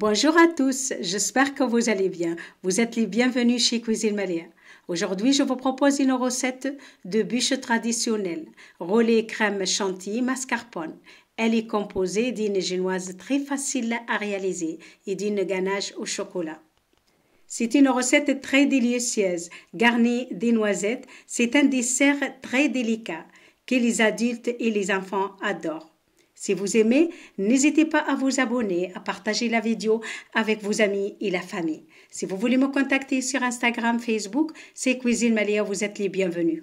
Bonjour à tous, j'espère que vous allez bien. Vous êtes les bienvenus chez Cuisine Malien. Aujourd'hui, je vous propose une recette de bûche traditionnelle, relais crème chantilly mascarpone. Elle est composée d'une génoise très facile à réaliser et d'une ganache au chocolat. C'est une recette très délicieuse, garnie des noisettes. C'est un dessert très délicat que les adultes et les enfants adorent. Si vous aimez, n'hésitez pas à vous abonner, à partager la vidéo avec vos amis et la famille. Si vous voulez me contacter sur Instagram, Facebook, c'est Cuisine Malia, vous êtes les bienvenus.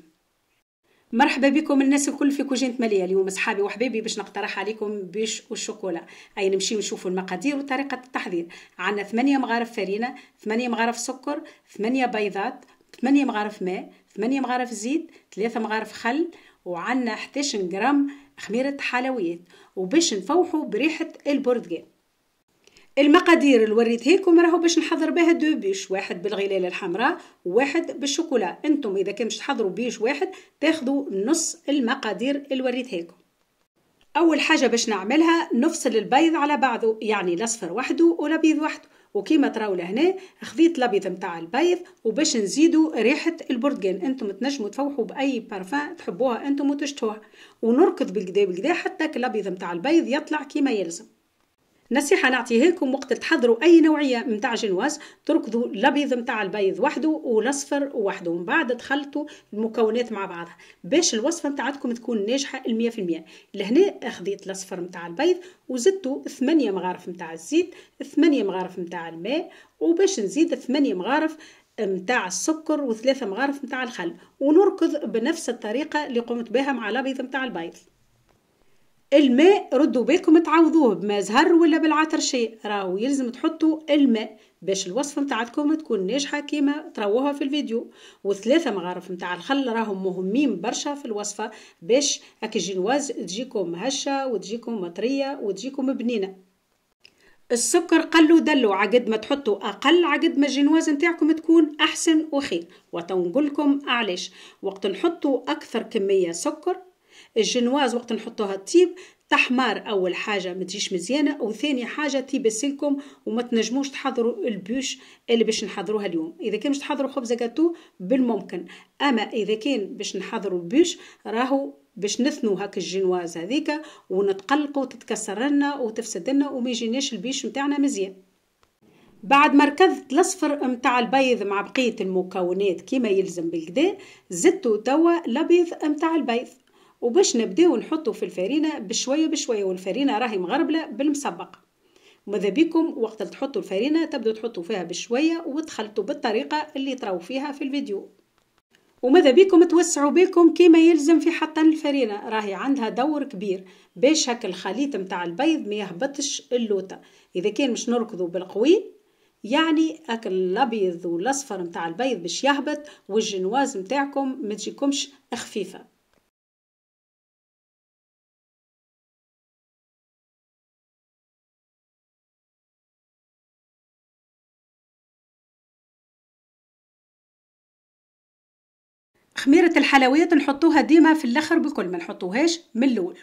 مرحبا بكم الناس الكل في كوجينة مالية اليوم صحابي وحبيبي باش نقترح عليكم بيش والشوكولا اي نمشي نشوف المقادير وطريقة التحضير عنا ثمانية مغارف فرينة ثمانية مغارف سكر ثمانية بيضات ثمانية مغارف ماء ثمانية مغارف زيت ثلاثة مغارف خل وعنا 11 غرام خميرة حلويات وباش نفوحوا بريحة البرتقال المقادير اللي وريتهالكم راهو باش نحضر بها دو بيش واحد بالغلال الحمراء وواحد بالشوكولا انتم اذا كان باش تحضروا بيش واحد تاخذوا نص المقادير اللي وريتهالكم اول حاجه باش نعملها نفصل البيض على بعضه يعني الاصفر وحده والابيض وحده وكيما تراو لهنا خذيت لبيض نتاع البيض وباش نزيدو ريحه البرتقال انتم تنجموا تفوحوا باي بارفان تحبوها انتم وتشتوها ونركض بالقدا بالقدا حتى الابيض نتاع البيض يطلع كيما يلزم نصيحة نعطيها لكم وقت تحضروا أي نوعية متاع جنواز تركضوا الأبيض متاع البيض وحده والأصفر وحده ومن بعد تخلطوا المكونات مع بعضها باش الوصفة متاعتكم تكون ناجحة المية في المية لهنا خديت الأصفر متاع البيض وزدتوا ثمانية مغارف متاع الزيت ثمانية مغارف متاع الماء وباش نزيد ثمانية مغارف متاع السكر وثلاثة مغارف متاع الخل ونركض بنفس الطريقة اللي قمت بها مع الأبيض متاع البيض الماء ردوا بالكم تعوضوه بما زهر ولا بالعطر شيء راهو يلزم تحطوا الماء باش الوصفه نتاعكم تكون ناجحه كيما تروها في الفيديو وثلاثه مغارف نتاع الخل راهم مهمين برشا في الوصفه باش هاك الجينواز تجيكم هشه وتجيكم مطريه وتجيكم بنينه السكر قلو دلو عقد ما تحطوا اقل عقد ما الجينواز نتاعكم تكون احسن وخير وتنقولكم علاش وقت نحطوا اكثر كميه سكر الجنواز وقت نحطوها الطيب تحمار اول حاجه ما تجيش مزيانه وثاني حاجه تيبس لكم وما تنجموش تحضروا البوش اللي باش نحضروها اليوم اذا كان باش تحضروا خبز جاتو بالممكن اما اذا كان باش نحضروا البوش راهو باش نثنوا هاك الجنواز هذيك ونتقلقوا تتكسر لنا وتفسد لنا وما يجيناش البيش نتاعنا مزيان بعد ما ركضت الأصفر متاع البيض مع بقية المكونات كما يلزم بالكدا زدت توا الأبيض متاع البيض وباش نبداو نحطو في الفرينه بشويه بشويه والفرينه راهي مغربله بالمسبق وماذا بكم وقت تحطوا الفرينه تبدو تحطوا فيها بشويه وتخلطوا بالطريقه اللي تراو فيها في الفيديو وماذا بكم توسعوا بكم كما يلزم في حطان الفرينه راهي عندها دور كبير باش هاك الخليط نتاع البيض ما يهبطش اللوطه اذا كان مش نركضوا بالقوي يعني اكل الابيض والاصفر نتاع البيض باش يهبط والجنواز نتاعكم ما تجيكمش خفيفه خميرة الحلويات نحطوها ديما في الاخر بالكل ما نحطوهاش من الاول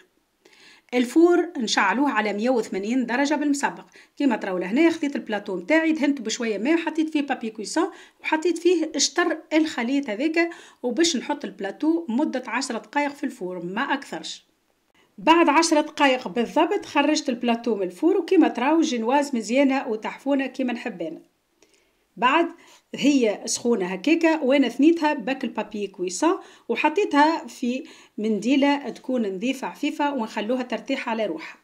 الفور نشعلوه على 180 درجة بالمسبق كيما تراو لهنا خديت البلاطو نتاعي دهنت بشوية ماء وحطيت فيه بابي كويسون وحطيت فيه شطر الخليط هذاك وباش نحط البلاطو مدة عشرة دقائق في الفور ما أكثرش بعد عشرة دقائق بالضبط خرجت البلاطو من الفور وكما تراو جنواز مزيانة وتحفونة كما نحبانا بعد هي سخونه هكاكا وانا ثنيتها بك البابي كويسة وحطيتها في منديله تكون نظيفه عفيفه ونخلوها ترتاح على روحها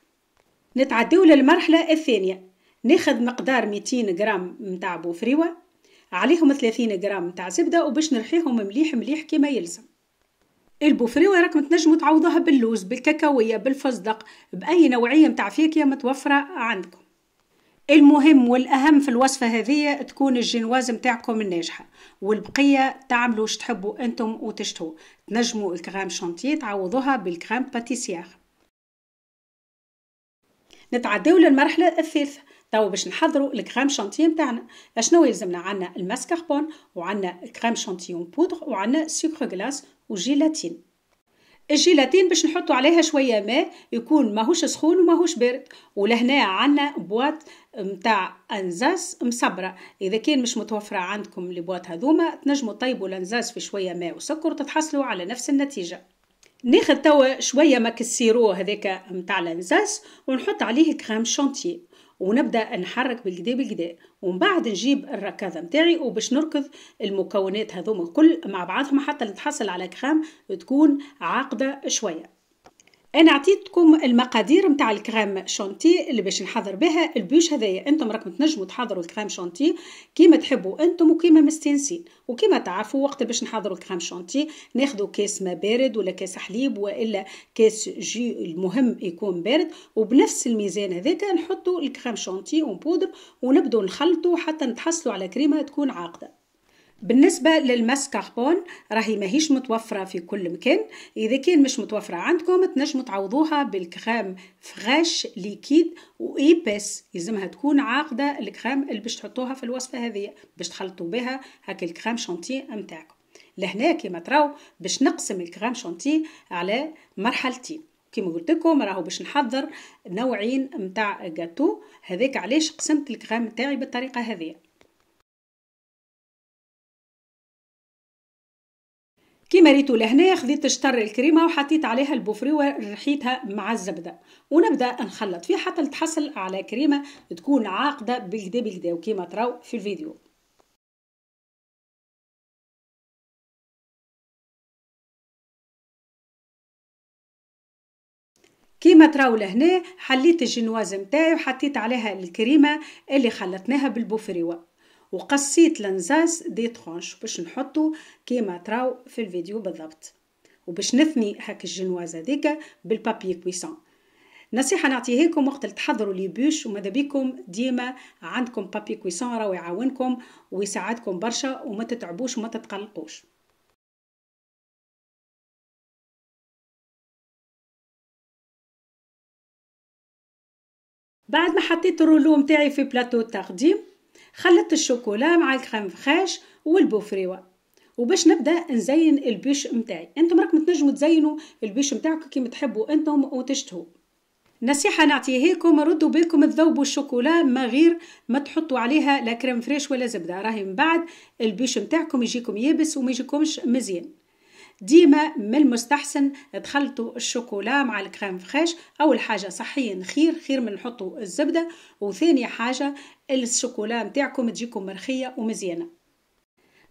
نتعداو للمرحله الثانيه ناخذ مقدار 200 غرام متاع بوفريوه عليهم 30 غرام متاع زبده وباش نرحيهم مليح مليح كما يلزم البوفريوه راكم تنجموا تعوضوها باللوز بالكاكاويه بالفصدق باي نوعيه متاع فيكيا متوفره عندكم المهم والاهم في الوصفه هذه تكون الجينواز نتاعكم الناجحه والبقيه تعملوا واش تحبوا انتم وتشتهوا تنجموا الكرام شانتيه تعوضوها بالكرام باتيسيير نتعداو للمرحله الثالثه تو باش نحضروا الكرام شانتيه نتاعنا اشنو يلزمنا عندنا الماسكاربون وعندنا كريم شانتيون بودر وعندنا سكر غلاس وجيلاتين الجيلاتين باش نحطوا عليها شويه ماء يكون ماهوش سخون وماهوش بارد ولهنا عندنا بواط متاع انزاز مصبره اذا كان مش متوفره عندكم لبوات هذوما تنجموا طيبوا الانزاز في شويه ماء وسكر وتتحصلوا على نفس النتيجه ناخذ توا شويه ما كسيرو هذاك متاع الانزاز ونحط عليه كريم شانتي ونبدا نحرك بالكدا بالكدا ومن بعد نجيب الركاضه نتاعي وباش نركض المكونات هذوما الكل مع بعضهم حتى نتحصل على كريم تكون عاقده شويه انا عطيتكم المقادير نتاع الكريم شونتي اللي باش نحضر بها البيوش هذايا انتم راكم تنجموا تحضروا الكريم شونتي كيما تحبوا انتم وكيما مستنسين وكيما تعرفوا وقت باش نحضروا الكريم شونتي ناخذوا كاس ما بارد ولا كاس حليب والا كاس جي المهم يكون بارد وبنفس الميزان هذاك نحطوا الكريم شونتي اون بودر ونبداو نخلطوا حتى نتحصلوا على كريمه تكون عاقده بالنسبة للماسكاربون راهي ماهيش متوفرة في كل مكان إذا كان مش متوفرة عندكم تنجموا تعوضوها بالكريم فغاش ليكيد وإيبس يلزمها تكون عاقدة الكريم اللي باش تحطوها في الوصفة هذه باش تخلطوا بها هاك الكريم شانتي متاعكم لهنا كيما تراو باش نقسم الكريم شانتي على مرحلتين كيما قلت لكم راهو باش نحضر نوعين متاع جاتو هذاك علاش قسمت الكريم تاعي بالطريقه هذه كيما ريتو لهنا خديت شطر الكريمه وحطيت عليها البوفري وريحتها مع الزبده ونبدا نخلط فيه حتى تحصل على كريمه تكون عاقده بالكدا بالكدا وكيما تراو في الفيديو كيما تراو لهنا حليت الجنواز نتاعي وحطيت عليها الكريمه اللي خلطناها بالبوفريوه وقصيت لنزاز دي ترونش باش نحطو كيما تراو في الفيديو بالضبط وباش نثني هاك الجنواز هذيكا بالبابي كويسون نصيحه نعطيها لكم وقت تحضروا لي بوش وماذا بيكم ديما عندكم بابي كويسون راهو يعاونكم ويساعدكم برشا وما تتعبوش وما تتقلقوش بعد ما حطيت الرولو متاعي في بلاطو التقديم خلطت الشوكولا مع الكريم فخاش والبوفريوا وباش نبدا نزين البيش نتاعي انتم راكم تنجموا تزينوا البيش نتاعكم كيما تحبوا انتم وتشتهوا نصيحة نعطيهيكم ردوا بالكم تذوبوا الشوكولا ما غير ما تحطوا عليها لا كريم فريش ولا زبدة راهي من بعد البيش نتاعكم يجيكم يابس وما يجيكمش مزيان ديما من المستحسن تخلطوا الشوكولا مع الكريم فريش اول حاجه صحيا خير خير من نحطوا الزبده وثاني حاجه الشوكولا نتاعكم تجيكم مرخيه ومزيانه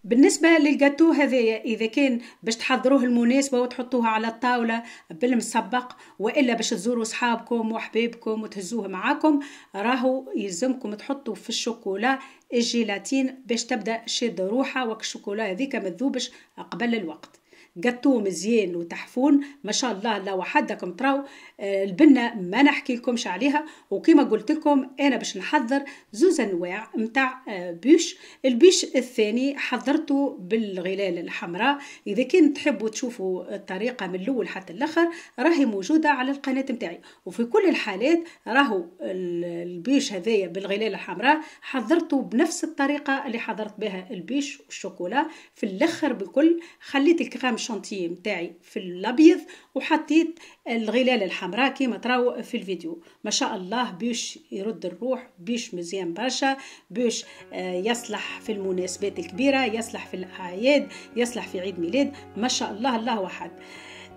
بالنسبة للجاتو هذايا إذا كان باش تحضروه المناسبة وتحطوها على الطاولة بالمسبق وإلا باش تزوروا صحابكم وحبيبكم وتهزوه معاكم راهو يلزمكم تحطوا في الشوكولا الجيلاتين باش تبدأ شد روحها وك الشوكولا هذيك ما تذوبش قبل الوقت قطوه مزيان وتحفون ما شاء الله لو حدكم تراو آه، البنه ما نحكي لكمش عليها وكما قلت لكم انا باش نحضر زوز انواع متاع آه، بيش البيش الثاني حضرته بالغلال الحمراء اذا كان تحبوا تشوفوا الطريقه من الاول حتى الاخر راهي موجوده على القناه متاعي وفي كل الحالات راهو البيش هذايا بالغلال الحمراء حضرته بنفس الطريقه اللي حضرت بها البيش والشوكولا في الاخر بكل خليت الكرام الشانتيي متاعي في الابيض وحطيت الغلال الحمراء كيما تراو في الفيديو ما شاء الله باش يرد الروح باش مزيان برشا باش آه، يصلح في المناسبات الكبيره يصلح في الاعياد يصلح في عيد ميلاد ما شاء الله الله واحد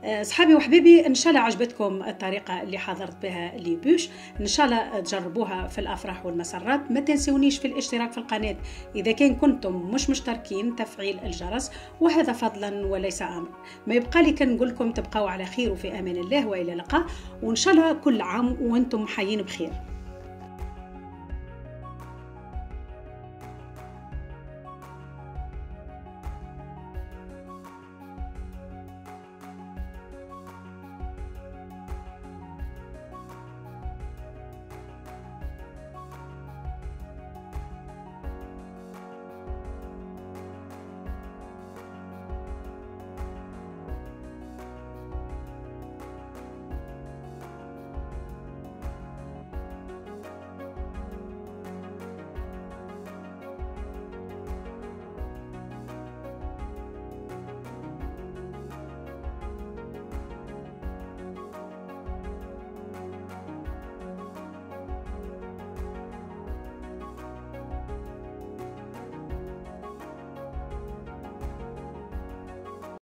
آه، صحابي وحبيبي ان شاء الله عجبتكم الطريقه اللي حضرت بها لي بوش ان شاء الله تجربوها في الافراح والمسرات ما تنسونيش في الاشتراك في القناه اذا كان كنتم مش مشتركين تفعيل الجرس وهذا فضلا وليس امر ما يبقى لي كنقول لكم تبقوا على خير وفي امان الله والى اللقاء وان شاء الله كل عام وانتم حيين بخير